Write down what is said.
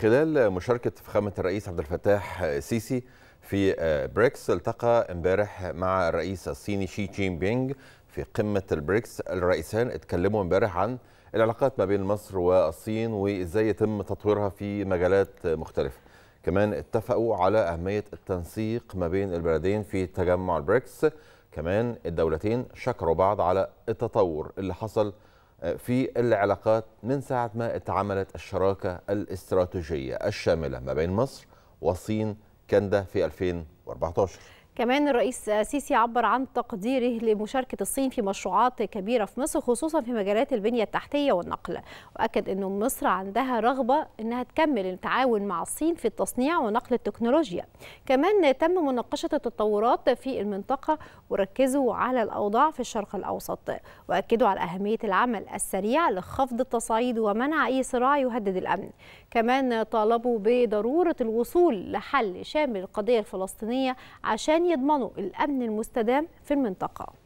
خلال مشاركة فخامة الرئيس عبد الفتاح السيسي في آه، بريكس التقى امبارح مع الرئيس الصيني شي جين بينج في قمة البريكس الرئيسان اتكلموا امبارح عن العلاقات ما بين مصر والصين وازاي يتم تطويرها في مجالات مختلفة كمان اتفقوا على أهمية التنسيق ما بين البلدين في تجمع البريكس كمان الدولتين شكروا بعض على التطور اللي حصل في العلاقات من ساعة ما اتعملت الشراكة الاستراتيجية الشاملة ما بين مصر والصين كندا في 2014 كمان الرئيس السيسي عبر عن تقديره لمشاركة الصين في مشروعات كبيرة في مصر خصوصا في مجالات البنية التحتية والنقل وأكد أن مصر عندها رغبة أنها تكمل التعاون مع الصين في التصنيع ونقل التكنولوجيا كمان تم مناقشة التطورات في المنطقة وركزوا على الأوضاع في الشرق الأوسط وأكدوا على أهمية العمل السريع لخفض التصعيد ومنع أي صراع يهدد الأمن كمان طالبوا بضرورة الوصول لحل شامل القضية الفلسطينية عشان يضمنوا الأمن المستدام في المنطقة